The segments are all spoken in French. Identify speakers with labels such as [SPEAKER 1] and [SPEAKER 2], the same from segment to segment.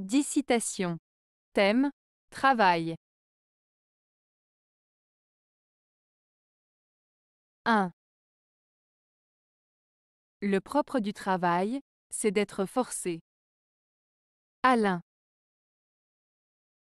[SPEAKER 1] 10 citations. Thème Travail. 1. Le propre du travail, c'est d'être forcé. Alain.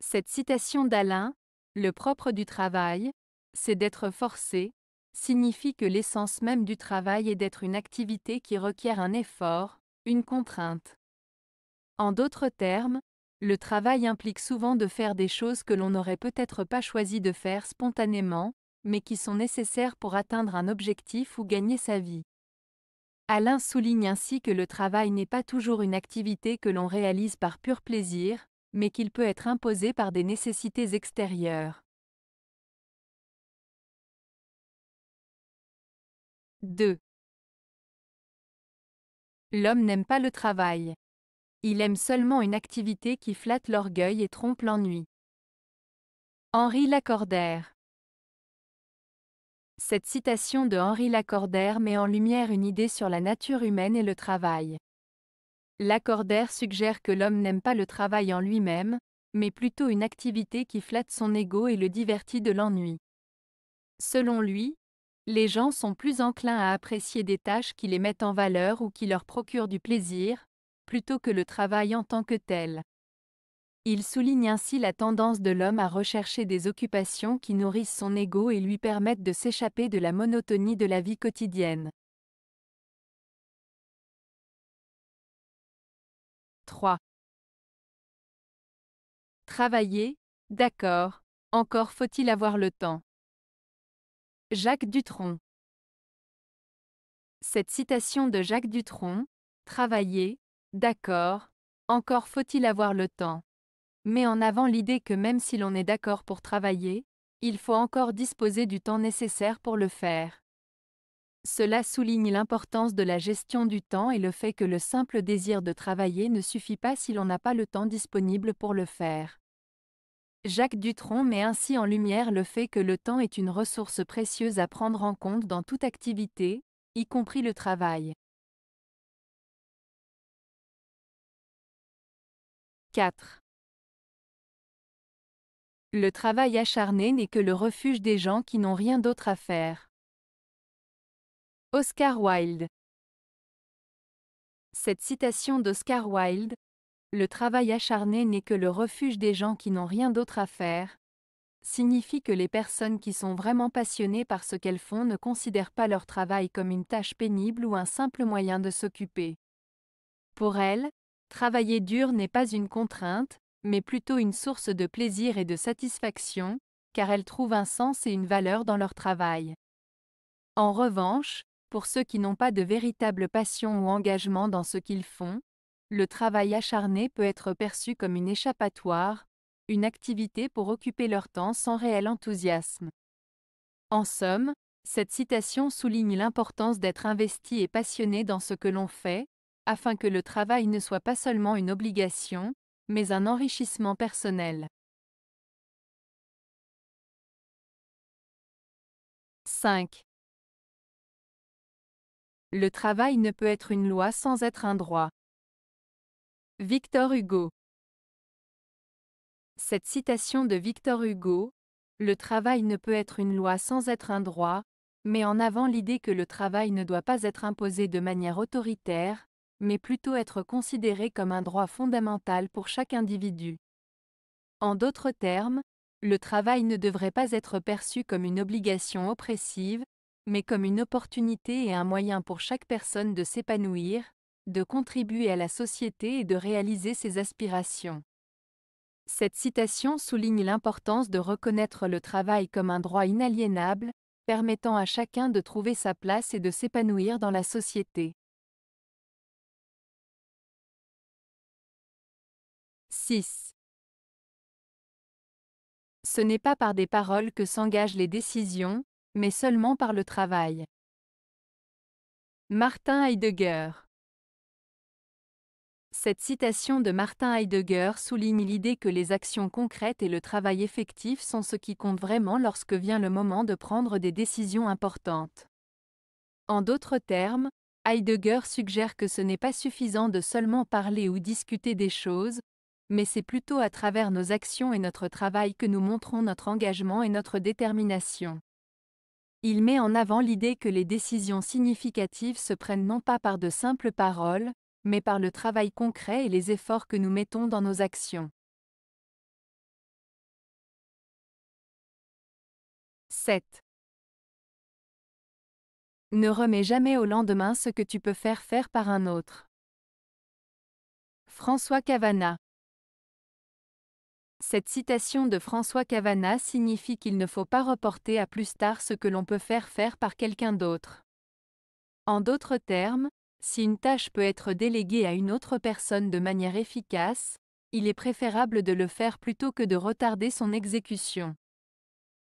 [SPEAKER 2] Cette citation d'Alain, le propre du travail, c'est d'être forcé, signifie que l'essence même du travail est d'être une activité qui requiert un effort, une contrainte. En d'autres termes, le travail implique souvent de faire des choses que l'on n'aurait peut-être pas choisi de faire spontanément, mais qui sont nécessaires pour atteindre un objectif ou gagner sa vie. Alain souligne ainsi que le travail n'est pas toujours une activité que l'on réalise par pur plaisir, mais qu'il peut être imposé par
[SPEAKER 1] des nécessités extérieures. 2. L'homme n'aime
[SPEAKER 2] pas le travail. Il aime seulement une activité qui flatte l'orgueil et trompe l'ennui. Henri Lacordaire Cette citation de Henri Lacordaire met en lumière une idée sur la nature humaine et le travail. Lacordaire suggère que l'homme n'aime pas le travail en lui-même, mais plutôt une activité qui flatte son ego et le divertit de l'ennui. Selon lui, les gens sont plus enclins à apprécier des tâches qui les mettent en valeur ou qui leur procurent du plaisir, plutôt que le travail en tant que tel. Il souligne ainsi la tendance de l'homme à rechercher des occupations qui nourrissent son ego et lui permettent de s'échapper de la
[SPEAKER 1] monotonie de la vie quotidienne. 3. Travailler, d'accord, encore faut-il avoir le temps. Jacques
[SPEAKER 2] Dutronc Cette citation de Jacques Dutronc, Travailler, D'accord. Encore faut-il avoir le temps. Mais en avant l'idée que même si l'on est d'accord pour travailler, il faut encore disposer du temps nécessaire pour le faire. Cela souligne l'importance de la gestion du temps et le fait que le simple désir de travailler ne suffit pas si l'on n'a pas le temps disponible pour le faire. Jacques Dutron met ainsi en lumière le fait que le temps est une ressource précieuse à prendre
[SPEAKER 1] en compte dans toute activité, y compris le travail. 4. Le travail acharné n'est que le refuge des gens qui n'ont rien d'autre à faire.
[SPEAKER 2] Oscar Wilde Cette citation d'Oscar Wilde, Le travail acharné n'est que le refuge des gens qui n'ont rien d'autre à faire, signifie que les personnes qui sont vraiment passionnées par ce qu'elles font ne considèrent pas leur travail comme une tâche pénible ou un simple moyen de s'occuper. Pour elles, Travailler dur n'est pas une contrainte, mais plutôt une source de plaisir et de satisfaction, car elles trouvent un sens et une valeur dans leur travail. En revanche, pour ceux qui n'ont pas de véritable passion ou engagement dans ce qu'ils font, le travail acharné peut être perçu comme une échappatoire, une activité pour occuper leur temps sans réel enthousiasme. En somme, cette citation souligne l'importance d'être investi et passionné dans ce que l'on fait, afin que
[SPEAKER 1] le travail ne soit pas seulement une obligation, mais un enrichissement personnel. 5. Le travail ne peut être une loi sans être un droit. Victor Hugo Cette
[SPEAKER 2] citation de Victor Hugo, Le travail ne peut être une loi sans être un droit, met en avant l'idée que le travail ne doit pas être imposé de manière autoritaire, mais plutôt être considéré comme un droit fondamental pour chaque individu. En d'autres termes, le travail ne devrait pas être perçu comme une obligation oppressive, mais comme une opportunité et un moyen pour chaque personne de s'épanouir, de contribuer à la société et de réaliser ses aspirations. Cette citation souligne l'importance de reconnaître le travail comme un droit inaliénable, permettant à
[SPEAKER 1] chacun de trouver sa place et de s'épanouir dans la société. 6. Ce n'est pas par des paroles que s'engagent les décisions, mais seulement par le
[SPEAKER 2] travail. Martin Heidegger Cette citation de Martin Heidegger souligne l'idée que les actions concrètes et le travail effectif sont ce qui compte vraiment lorsque vient le moment de prendre des décisions importantes. En d'autres termes, Heidegger suggère que ce n'est pas suffisant de seulement parler ou discuter des choses, mais c'est plutôt à travers nos actions et notre travail que nous montrons notre engagement et notre détermination. Il met en avant l'idée que les décisions significatives se prennent non pas par de simples paroles, mais
[SPEAKER 1] par le travail concret et les efforts que nous mettons dans nos actions. 7. Ne remets jamais au lendemain ce que tu peux faire faire par un autre.
[SPEAKER 2] François Cavana cette citation de François Cavana signifie qu'il ne faut pas reporter à plus tard ce que l'on peut faire faire par quelqu'un d'autre. En d'autres termes, si une tâche peut être déléguée à une autre personne de manière efficace, il est préférable de le faire plutôt que de retarder son exécution.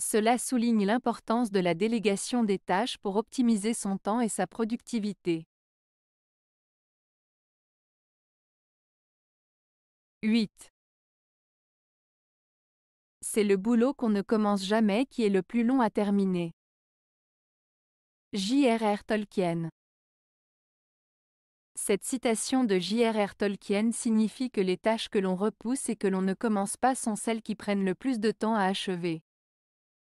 [SPEAKER 2] Cela souligne l'importance de la délégation des
[SPEAKER 1] tâches pour optimiser son temps et sa productivité. 8 c'est le boulot qu'on ne commence jamais qui est le plus long à terminer.
[SPEAKER 2] J.R.R. Tolkien Cette citation de J.R.R. Tolkien signifie que les tâches que l'on repousse et que l'on ne commence pas sont celles qui prennent le plus de temps à achever.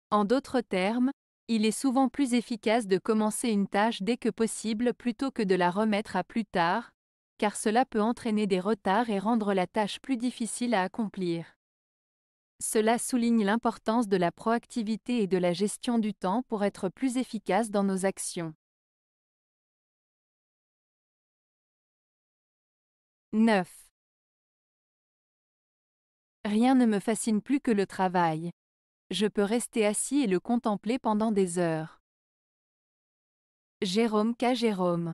[SPEAKER 2] En d'autres termes, il est souvent plus efficace de commencer une tâche dès que possible plutôt que de la remettre à plus tard, car cela peut entraîner des retards et rendre la tâche plus difficile à accomplir. Cela souligne l'importance de la proactivité et de la gestion du temps pour être plus efficace
[SPEAKER 1] dans nos actions. 9. Rien ne me fascine
[SPEAKER 2] plus que le travail. Je peux rester assis et le contempler pendant des heures. Jérôme K. Jérôme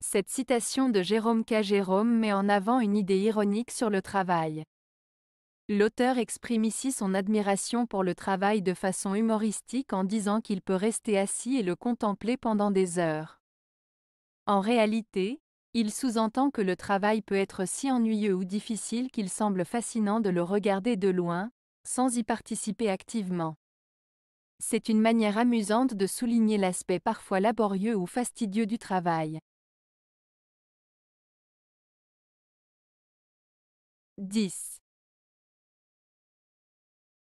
[SPEAKER 2] Cette citation de Jérôme K. Jérôme met en avant une idée ironique sur le travail. L'auteur exprime ici son admiration pour le travail de façon humoristique en disant qu'il peut rester assis et le contempler pendant des heures. En réalité, il sous-entend que le travail peut être si ennuyeux ou difficile qu'il semble fascinant de le regarder de loin, sans y participer activement. C'est une manière
[SPEAKER 1] amusante de souligner l'aspect parfois laborieux ou fastidieux du travail. 10.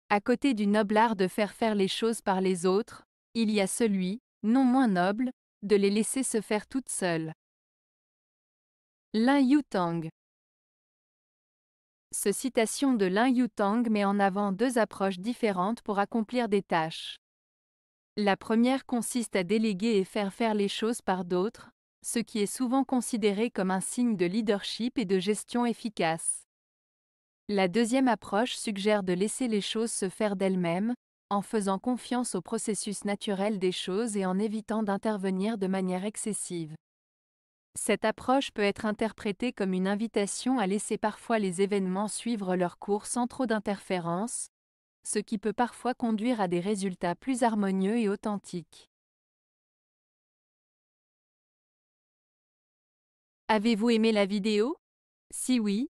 [SPEAKER 1] À côté du noble art de faire faire les choses par les autres,
[SPEAKER 2] il y a celui, non moins noble, de les laisser se faire toutes seules. Lin Yutang Ce citation de Lin Yutang met en avant deux approches différentes pour accomplir des tâches. La première consiste à déléguer et faire faire les choses par d'autres, ce qui est souvent considéré comme un signe de leadership et de gestion efficace. La deuxième approche suggère de laisser les choses se faire d'elles-mêmes, en faisant confiance au processus naturel des choses et en évitant d'intervenir de manière excessive. Cette approche peut être interprétée comme une invitation à laisser parfois les événements suivre leur cours sans trop d'interférences, ce qui peut parfois conduire à des résultats plus harmonieux et
[SPEAKER 1] authentiques. Avez-vous aimé la vidéo Si oui,